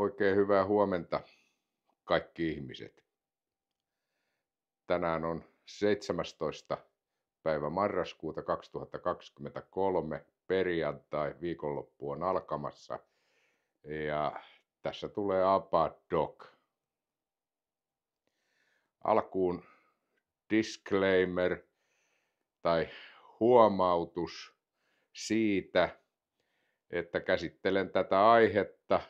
Oikein hyvää huomenta kaikki ihmiset. Tänään on 17. päivä marraskuuta 2023, perjantai, viikonloppu on alkamassa ja tässä tulee Apa Alkuun disclaimer tai huomautus siitä, että käsittelen tätä aihetta –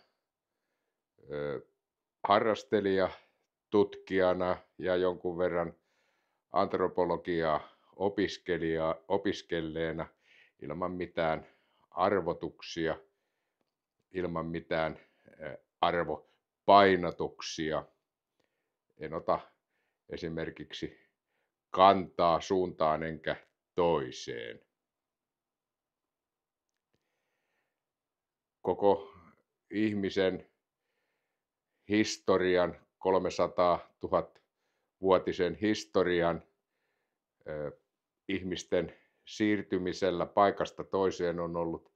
harrastelija tutkijana ja jonkun verran antropologiaa opiskelija, opiskelleena ilman mitään arvotuksia, ilman mitään arvopainotuksia. En ota esimerkiksi kantaa suuntaan enkä toiseen. Koko ihmisen historian, 300 000 vuotisen historian ihmisten siirtymisellä paikasta toiseen on ollut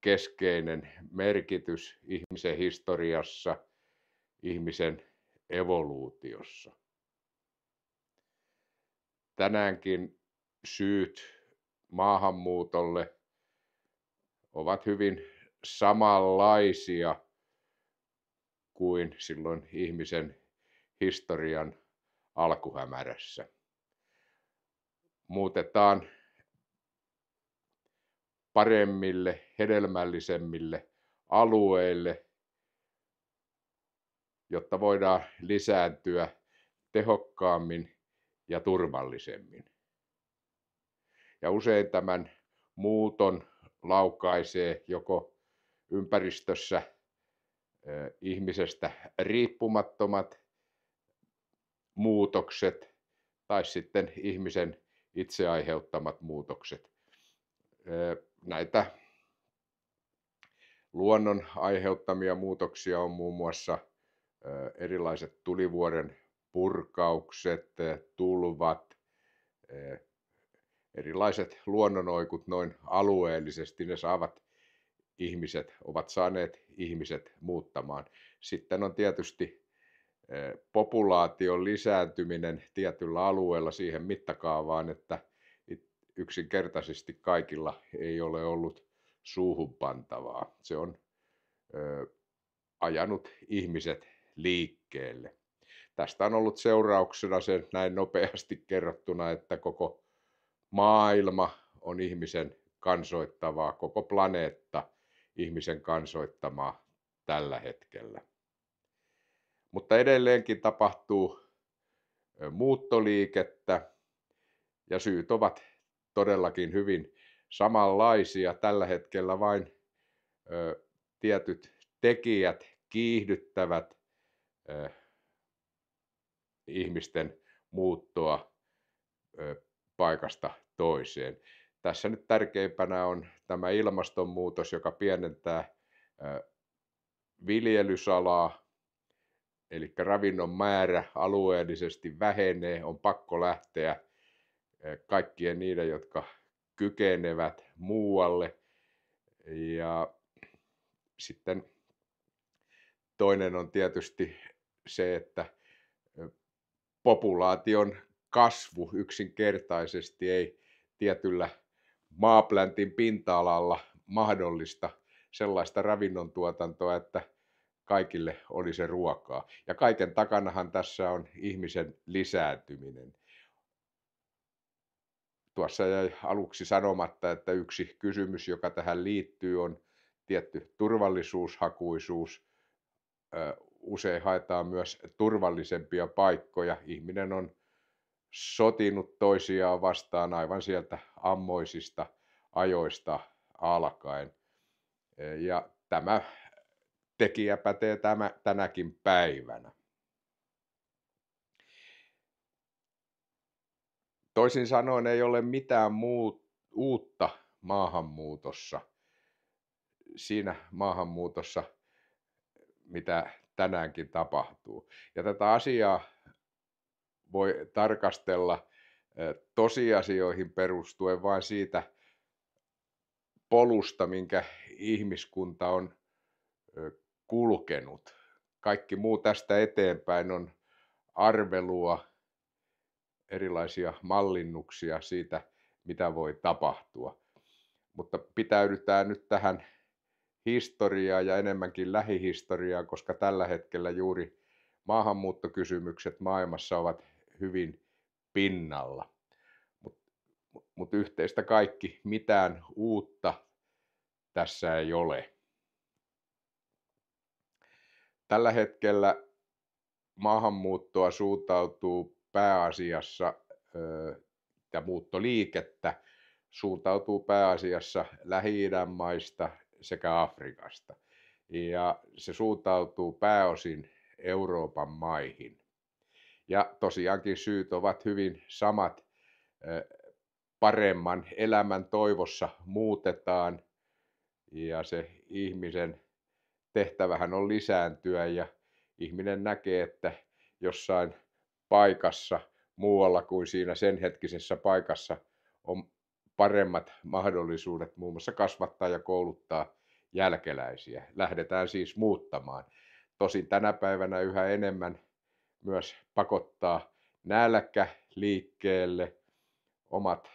keskeinen merkitys ihmisen historiassa, ihmisen evoluutiossa. Tänäänkin syyt maahanmuutolle ovat hyvin samanlaisia – kuin silloin ihmisen historian alkuhämärässä. Muutetaan paremmille, hedelmällisemmille alueille, jotta voidaan lisääntyä tehokkaammin ja turvallisemmin. Ja usein tämän muuton laukaisee joko ympäristössä ihmisestä riippumattomat muutokset tai sitten ihmisen itse aiheuttamat muutokset. Näitä luonnon aiheuttamia muutoksia on muun muassa erilaiset tulivuoren purkaukset, tulvat, erilaiset luonnonoikut noin alueellisesti, ne saavat ihmiset ovat saaneet ihmiset muuttamaan. Sitten on tietysti populaation lisääntyminen tietyllä alueella siihen mittakaavaan, että yksinkertaisesti kaikilla ei ole ollut suuhun pantavaa. Se on ajanut ihmiset liikkeelle. Tästä on ollut seurauksena se näin nopeasti kerrottuna, että koko maailma on ihmisen kansoittavaa, koko planeetta – ihmisen kansoittama tällä hetkellä. Mutta edelleenkin tapahtuu muuttoliikettä ja syyt ovat todellakin hyvin samanlaisia. Tällä hetkellä vain tietyt tekijät kiihdyttävät ihmisten muuttoa paikasta toiseen tässä nyt tärkeimpänä on tämä ilmastonmuutos, joka pienentää viljelysalaa, eli ravinnon määrä alueellisesti vähenee, on pakko lähteä kaikkien niiden, jotka kykenevät muualle. Ja sitten toinen on tietysti se, että populaation kasvu yksinkertaisesti ei tietyllä maapläntin pinta-alalla mahdollista sellaista ravinnontuotantoa, että kaikille oli se ruokaa. Ja kaiken takanahan tässä on ihmisen lisääntyminen. Tuossa jäi aluksi sanomatta, että yksi kysymys, joka tähän liittyy, on tietty turvallisuushakuisuus. Usein haetaan myös turvallisempia paikkoja. Ihminen on sotinut toisiaan vastaan aivan sieltä ammoisista ajoista alkaen. E, ja tämä tekijä pätee tämä, tänäkin päivänä. Toisin sanoen ei ole mitään muut, uutta maahanmuutossa, siinä maahanmuutossa, mitä tänäänkin tapahtuu. Ja tätä asiaa voi tarkastella tosiasioihin perustuen, vain siitä polusta, minkä ihmiskunta on kulkenut. Kaikki muu tästä eteenpäin on arvelua, erilaisia mallinnuksia siitä, mitä voi tapahtua. Mutta pitäydytään nyt tähän historiaa ja enemmänkin lähihistoriaa, koska tällä hetkellä juuri maahanmuuttokysymykset maailmassa ovat hyvin pinnalla. Mutta mut yhteistä kaikki, mitään uutta tässä ei ole. Tällä hetkellä maahanmuuttoa suuntautuu pääasiassa ja muuttoliikettä suuntautuu pääasiassa lähi maista sekä Afrikasta. Ja se suuntautuu pääosin Euroopan maihin. Ja tosiaankin syyt ovat hyvin samat. Paremman elämän toivossa muutetaan ja se ihmisen tehtävähän on lisääntyä ja ihminen näkee, että jossain paikassa muualla kuin siinä sen hetkisessä paikassa on paremmat mahdollisuudet muun muassa kasvattaa ja kouluttaa jälkeläisiä. Lähdetään siis muuttamaan. Tosin tänä päivänä yhä enemmän myös pakottaa nälkä liikkeelle. Omat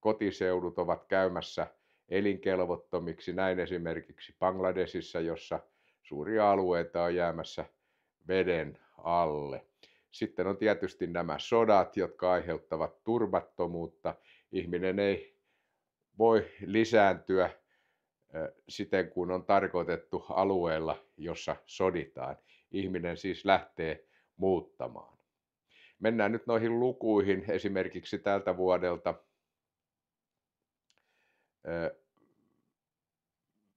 kotiseudut ovat käymässä elinkelvottomiksi. Näin esimerkiksi Bangladesissa, jossa suuria alueita on jäämässä veden alle. Sitten on tietysti nämä sodat, jotka aiheuttavat turvattomuutta. Ihminen ei voi lisääntyä siten, kun on tarkoitettu alueella, jossa soditaan. Ihminen siis lähtee muuttamaan. Mennään nyt noihin lukuihin esimerkiksi tältä vuodelta.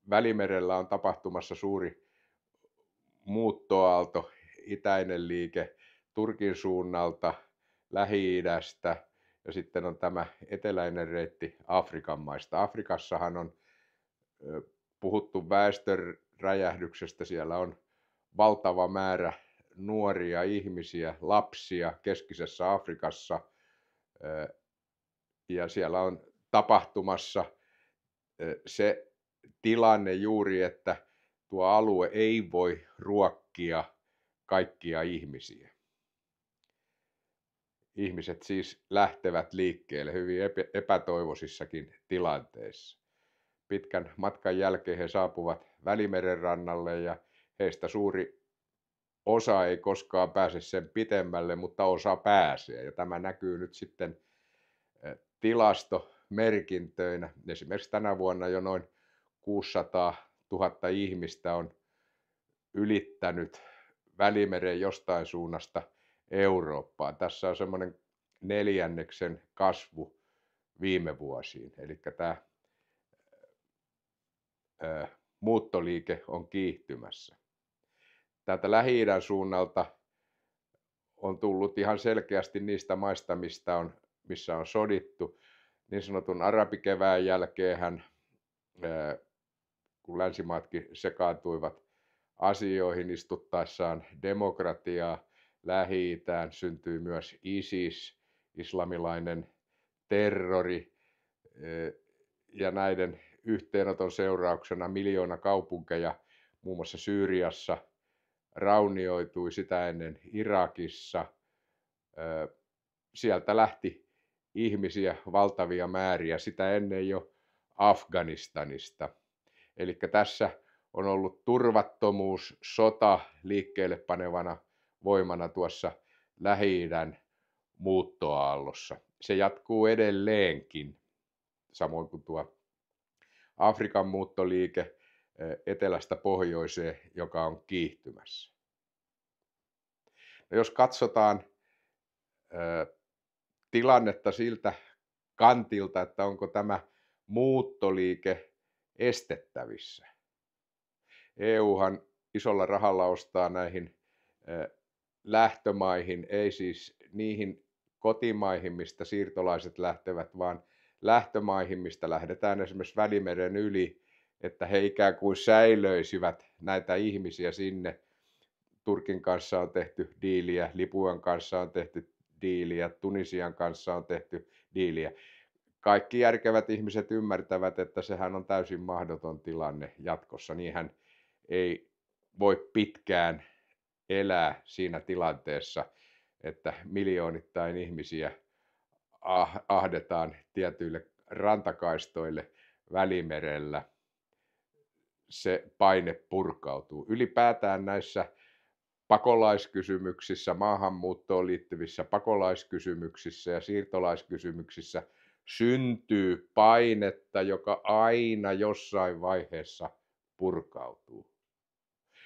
Välimerellä on tapahtumassa suuri muuttoaalto, itäinen liike Turkin suunnalta, Lähi-idästä ja sitten on tämä eteläinen reitti Afrikan maista. Afrikassahan on puhuttu väestön räjähdyksestä, siellä on valtava määrä nuoria ihmisiä, lapsia keskisessä Afrikassa ja siellä on tapahtumassa se tilanne juuri, että tuo alue ei voi ruokkia kaikkia ihmisiä. Ihmiset siis lähtevät liikkeelle hyvin epätoivoisissakin tilanteissa. Pitkän matkan jälkeen he saapuvat Välimeren rannalle ja heistä suuri osa ei koskaan pääse sen pitemmälle, mutta osa pääsee. Ja tämä näkyy nyt sitten tilastomerkintöinä. Esimerkiksi tänä vuonna jo noin 600 000 ihmistä on ylittänyt Välimeren jostain suunnasta Eurooppaan. Tässä on semmoinen neljänneksen kasvu viime vuosiin. Eli tämä muuttoliike on kiihtymässä täältä lähi suunnalta on tullut ihan selkeästi niistä maista, mistä on, missä on sodittu. Niin sanotun arabikevään jälkeen, kun länsimaatkin sekaantuivat asioihin istuttaessaan demokratiaa, lähi syntyi myös ISIS, islamilainen terrori, ja näiden yhteenoton seurauksena miljoona kaupunkeja muun muassa Syyriassa – raunioitui sitä ennen Irakissa. Sieltä lähti ihmisiä valtavia määriä sitä ennen jo Afganistanista. Eli tässä on ollut turvattomuus, sota liikkeelle panevana voimana tuossa lähi muuttoaallossa. Se jatkuu edelleenkin, samoin kuin tuo Afrikan muuttoliike, etelästä pohjoiseen, joka on kiihtymässä. No jos katsotaan tilannetta siltä kantilta, että onko tämä muuttoliike estettävissä. EUhan isolla rahalla ostaa näihin lähtömaihin, ei siis niihin kotimaihin, mistä siirtolaiset lähtevät, vaan lähtömaihin, mistä lähdetään esimerkiksi Välimeren yli että he ikään kuin säilöisivät näitä ihmisiä sinne. Turkin kanssa on tehty diiliä, Lipuan kanssa on tehty diiliä, Tunisian kanssa on tehty diiliä. Kaikki järkevät ihmiset ymmärtävät, että sehän on täysin mahdoton tilanne jatkossa. Niinhän ei voi pitkään elää siinä tilanteessa, että miljoonittain ihmisiä ah-, ahdetaan tietyille rantakaistoille välimerellä – se paine purkautuu. Ylipäätään näissä pakolaiskysymyksissä, maahanmuuttoon liittyvissä pakolaiskysymyksissä ja siirtolaiskysymyksissä syntyy painetta, joka aina jossain vaiheessa purkautuu.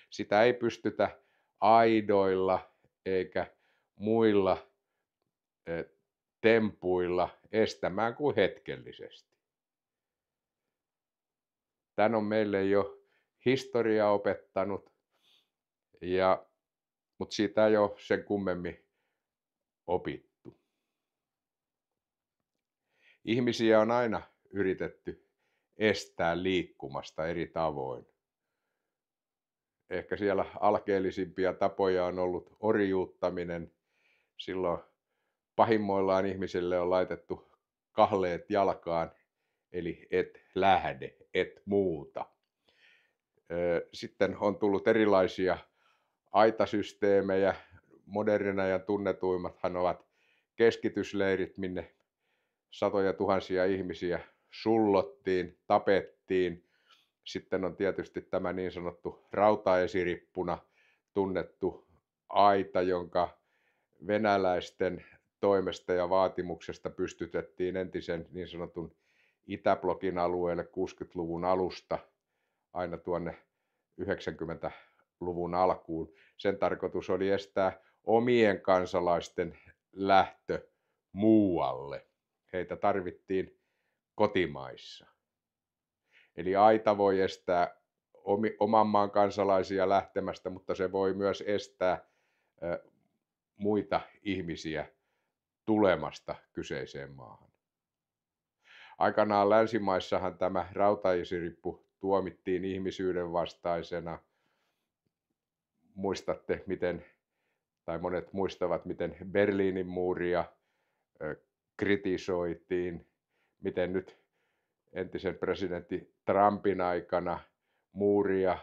Sitä ei pystytä aidoilla eikä muilla eh, tempuilla estämään kuin hetkellisesti. Tän on meille jo historia opettanut, ja, mutta siitä ei ole sen kummemmin opittu. Ihmisiä on aina yritetty estää liikkumasta eri tavoin. Ehkä siellä alkeellisimpia tapoja on ollut orjuuttaminen. Silloin pahimmoillaan ihmisille on laitettu kahleet jalkaan eli et lähde, et muuta. Sitten on tullut erilaisia aitasysteemejä. Modernin ajan tunnetuimmathan ovat keskitysleirit, minne satoja tuhansia ihmisiä sullottiin, tapettiin. Sitten on tietysti tämä niin sanottu rautaesirippuna tunnettu aita, jonka venäläisten toimesta ja vaatimuksesta pystytettiin entisen niin sanotun Itäblokin alueelle 60-luvun alusta aina tuonne 90-luvun alkuun. Sen tarkoitus oli estää omien kansalaisten lähtö muualle. Heitä tarvittiin kotimaissa. Eli aita voi estää oman maan kansalaisia lähtemästä, mutta se voi myös estää muita ihmisiä tulemasta kyseiseen maahan. Aikanaan länsimaissahan tämä rautaisirippu tuomittiin ihmisyyden vastaisena. Muistatte, miten, tai monet muistavat, miten Berliinin muuria kritisoitiin, miten nyt entisen presidentti Trumpin aikana muuria,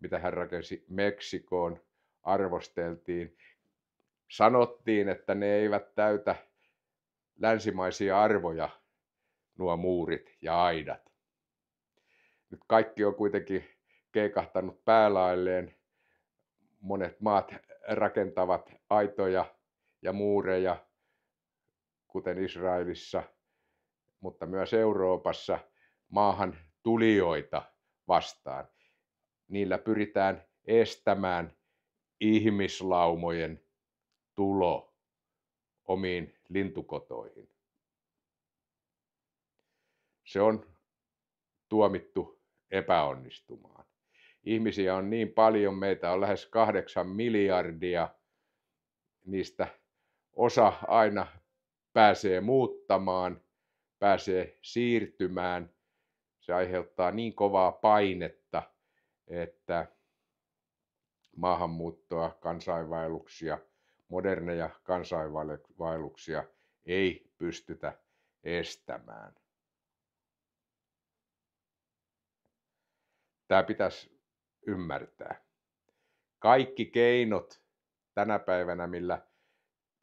mitä hän rakensi Meksikoon, arvosteltiin. Sanottiin, että ne eivät täytä länsimaisia arvoja, nuo muurit ja aidat. Nyt kaikki on kuitenkin keikahtanut päälailleen. Monet maat rakentavat aitoja ja muureja, kuten Israelissa, mutta myös Euroopassa maahan tulijoita vastaan. Niillä pyritään estämään ihmislaumojen tulo omiin lintukotoihin se on tuomittu epäonnistumaan. Ihmisiä on niin paljon, meitä on lähes kahdeksan miljardia, niistä osa aina pääsee muuttamaan, pääsee siirtymään. Se aiheuttaa niin kovaa painetta, että maahanmuuttoa, kansainvaelluksia, moderneja kansainvaelluksia ei pystytä estämään. Tämä pitäisi ymmärtää. Kaikki keinot tänä päivänä, millä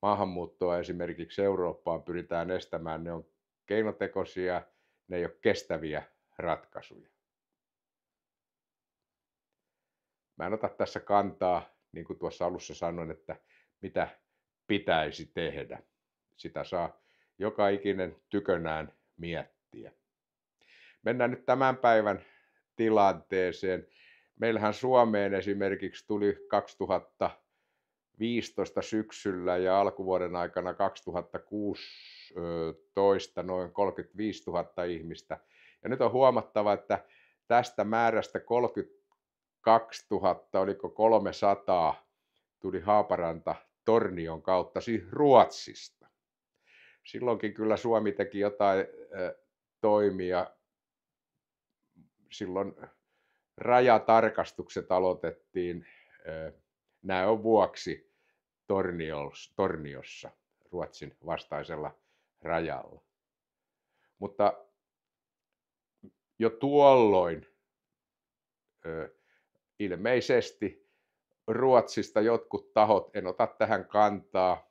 maahanmuuttoa esimerkiksi Eurooppaan pyritään estämään, ne on keinotekoisia, ne ei ole kestäviä ratkaisuja. Mä en ota tässä kantaa, niin kuin tuossa alussa sanoin, että mitä pitäisi tehdä. Sitä saa joka ikinen tykönään miettiä. Mennään nyt tämän päivän tilanteeseen. Meillähän Suomeen esimerkiksi tuli 2015 syksyllä ja alkuvuoden aikana 2016 noin 35 000 ihmistä. Ja nyt on huomattava, että tästä määrästä 32 000, oliko 300, tuli Haaparanta Tornion kautta, siis Ruotsista. Silloinkin kyllä Suomi teki jotain toimia silloin rajatarkastukset aloitettiin näön vuoksi Torniossa, Ruotsin vastaisella rajalla. Mutta jo tuolloin ilmeisesti Ruotsista jotkut tahot, en ota tähän kantaa,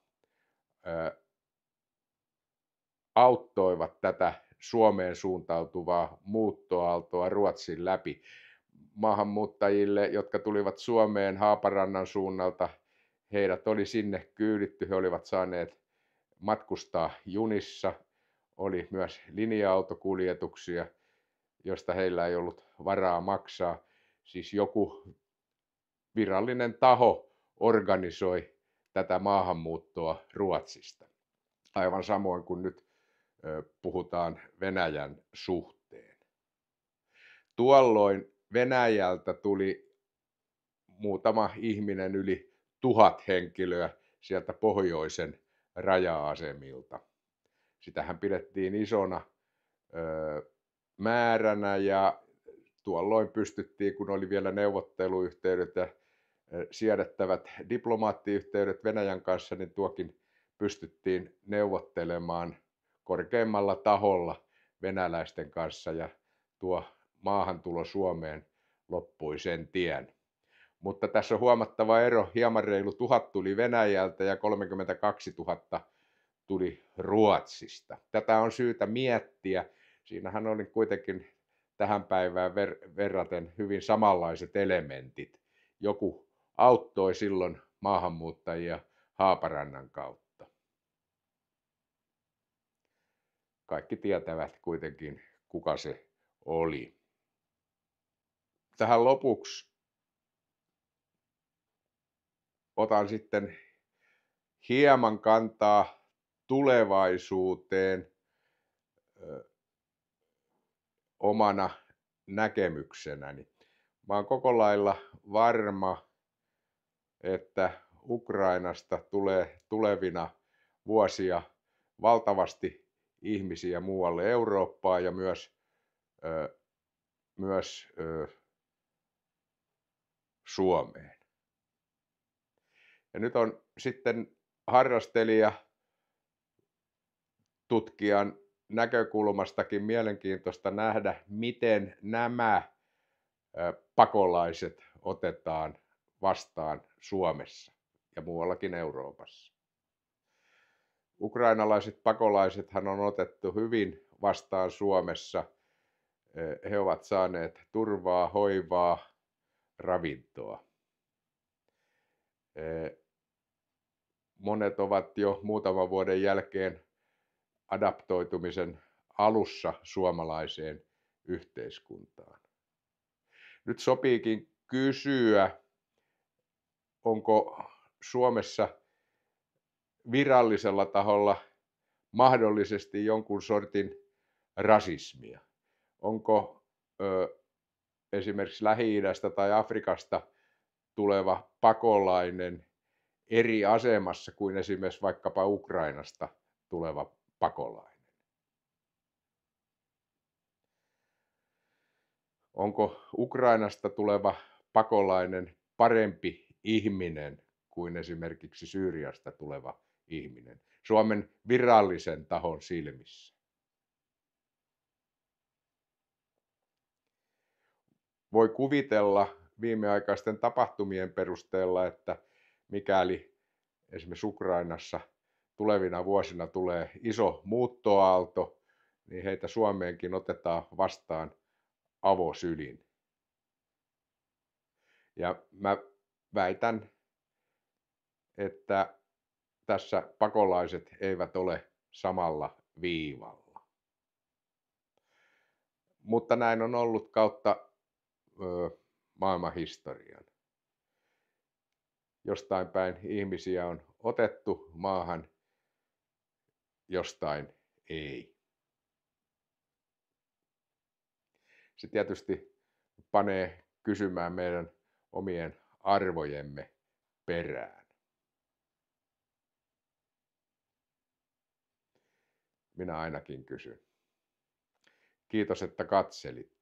auttoivat tätä Suomeen suuntautuvaa muuttoaaltoa Ruotsin läpi. Maahanmuuttajille, jotka tulivat Suomeen Haaparannan suunnalta, heidät oli sinne kyyditty, he olivat saaneet matkustaa junissa, oli myös linja-autokuljetuksia, josta heillä ei ollut varaa maksaa. Siis joku virallinen taho organisoi tätä maahanmuuttoa Ruotsista. Aivan samoin kuin nyt puhutaan Venäjän suhteen. Tuolloin Venäjältä tuli muutama ihminen yli tuhat henkilöä sieltä pohjoisen raja-asemilta. Sitähän pidettiin isona määränä ja tuolloin pystyttiin, kun oli vielä neuvotteluyhteydet ja siedettävät diplomaattiyhteydet Venäjän kanssa, niin tuokin pystyttiin neuvottelemaan korkeimmalla taholla venäläisten kanssa ja tuo maahantulo Suomeen loppui sen tien. Mutta tässä on huomattava ero, hieman reilu tuhat tuli Venäjältä ja 32 000 tuli Ruotsista. Tätä on syytä miettiä. Siinähän oli kuitenkin tähän päivään ver- verraten hyvin samanlaiset elementit. Joku auttoi silloin maahanmuuttajia Haaparannan kautta. kaikki tietävät kuitenkin, kuka se oli. Tähän lopuksi otan sitten hieman kantaa tulevaisuuteen omana näkemyksenäni. Mä oon koko lailla varma, että Ukrainasta tulee tulevina vuosia valtavasti ihmisiä muualle Eurooppaan ja myös, ö, myös ö, Suomeen. Ja nyt on sitten harrastelija tutkijan näkökulmastakin mielenkiintoista nähdä, miten nämä pakolaiset otetaan vastaan Suomessa ja muuallakin Euroopassa. Ukrainalaiset pakolaisethan on otettu hyvin vastaan Suomessa. Eh, he ovat saaneet turvaa, hoivaa, ravintoa. Eh, monet ovat jo muutaman vuoden jälkeen adaptoitumisen alussa suomalaiseen yhteiskuntaan. Nyt sopiikin kysyä, onko Suomessa virallisella taholla mahdollisesti jonkun sortin rasismia? Onko ö, esimerkiksi Lähi-idästä tai Afrikasta tuleva pakolainen eri asemassa kuin esimerkiksi vaikkapa Ukrainasta tuleva pakolainen? Onko Ukrainasta tuleva pakolainen parempi ihminen kuin esimerkiksi Syyriasta tuleva ihminen Suomen virallisen tahon silmissä. Voi kuvitella viimeaikaisten tapahtumien perusteella, että mikäli esimerkiksi Ukrainassa tulevina vuosina tulee iso muuttoaalto, niin heitä Suomeenkin otetaan vastaan avosylin. Ja mä väitän, että tässä pakolaiset eivät ole samalla viivalla. Mutta näin on ollut kautta ö, maailmanhistorian. Jostain päin ihmisiä on otettu maahan, jostain ei. Se tietysti panee kysymään meidän omien arvojemme perään. Minä ainakin kysyn. Kiitos, että katselit.